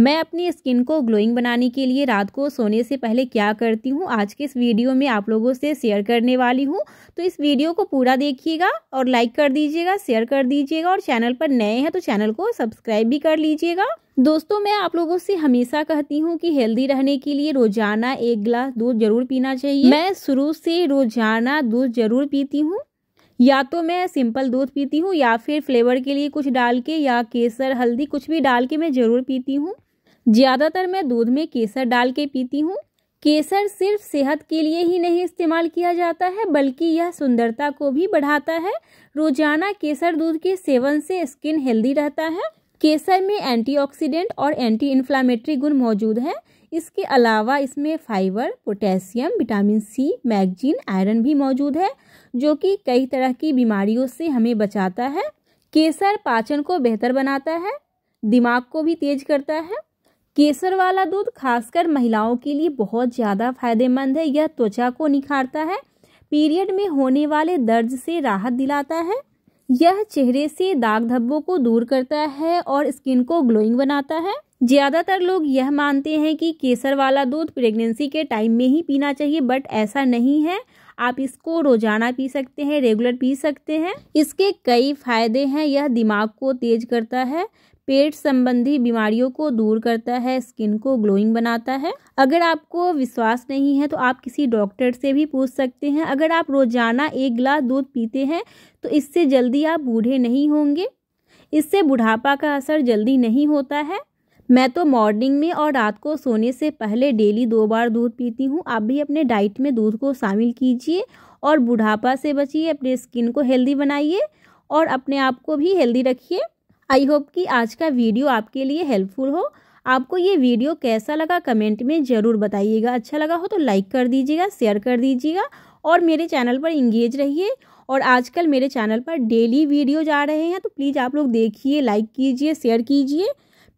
मैं अपनी स्किन को ग्लोइंग बनाने के लिए रात को सोने से पहले क्या करती हूँ आज के इस वीडियो में आप लोगों से शेयर करने वाली हूँ तो इस वीडियो को पूरा देखिएगा और लाइक कर दीजिएगा शेयर कर दीजिएगा और चैनल पर नए हैं तो चैनल को सब्सक्राइब भी कर लीजिएगा दोस्तों मैं आप लोगों से हमेशा कहती हूँ कि हेल्दी रहने के लिए रोजाना एक गिलास दूध जरूर पीना चाहिए मैं शुरू से रोजाना दूध जरूर पीती हूँ या तो मैं सिंपल दूध पीती हूँ या फिर फ्लेवर के लिए कुछ डाल के या केसर हल्दी कुछ भी डाल के मैं ज़रूर पीती हूँ ज़्यादातर मैं दूध में केसर डाल के पीती हूँ केसर सिर्फ सेहत के लिए ही नहीं इस्तेमाल किया जाता है बल्कि यह सुंदरता को भी बढ़ाता है रोजाना केसर दूध के सेवन से स्किन हेल्दी रहता है केसर में एंटीऑक्सीडेंट और एंटी इन्फ्लामेटरी गुण मौजूद हैं इसके अलावा इसमें fibre potassium vitamin C magnesium iron भी मौजूद है जो कि कई तरह की बीमारियों से हमें बचाता है केसर पाचन को बेहतर बनाता है दिमाग को भी तेज करता है केसर वाला दूध खासकर महिलाओं के लिए बहुत ज़्यादा फायदेमंद है यह त्वचा को निखारता है पीरियड में होने वाले दर्द से राहत दिलाता है यह चेहरे से दाग धब्बों को दूर करता है और स्किन को ग्लोइंग बनाता है ज़्यादातर लोग यह मानते हैं कि केसर वाला दूध प्रेगनेंसी के टाइम में ही पीना चाहिए बट ऐसा नहीं है आप इसको रोजाना पी सकते हैं रेगुलर पी सकते हैं इसके कई फायदे हैं यह दिमाग को तेज करता है पेट संबंधी बीमारियों को दूर करता है स्किन को ग्लोइंग बनाता है अगर आपको विश्वास नहीं है तो आप किसी डॉक्टर से भी पूछ सकते हैं अगर आप रोजाना एक गिलास दूध पीते हैं तो इससे जल्दी आप बूढ़े नहीं होंगे इससे बुढ़ापा का असर जल्दी नहीं होता है मैं तो मॉर्निंग में और रात को सोने से पहले डेली दो बार दूध पीती हूँ आप भी अपने डाइट में दूध को शामिल कीजिए और बुढ़ापा से बचिए अपने स्किन को हेल्दी बनाइए और अपने आप को भी हेल्दी रखिए आई होप कि आज का वीडियो आपके लिए हेल्पफुल हो आपको ये वीडियो कैसा लगा कमेंट में ज़रूर बताइएगा अच्छा लगा हो तो लाइक कर दीजिएगा शेयर कर दीजिएगा और मेरे चैनल पर इंगेज रहिए और आजकल मेरे चैनल पर डेली वीडियो जा रहे हैं तो प्लीज़ आप लोग देखिए लाइक कीजिए शेयर कीजिए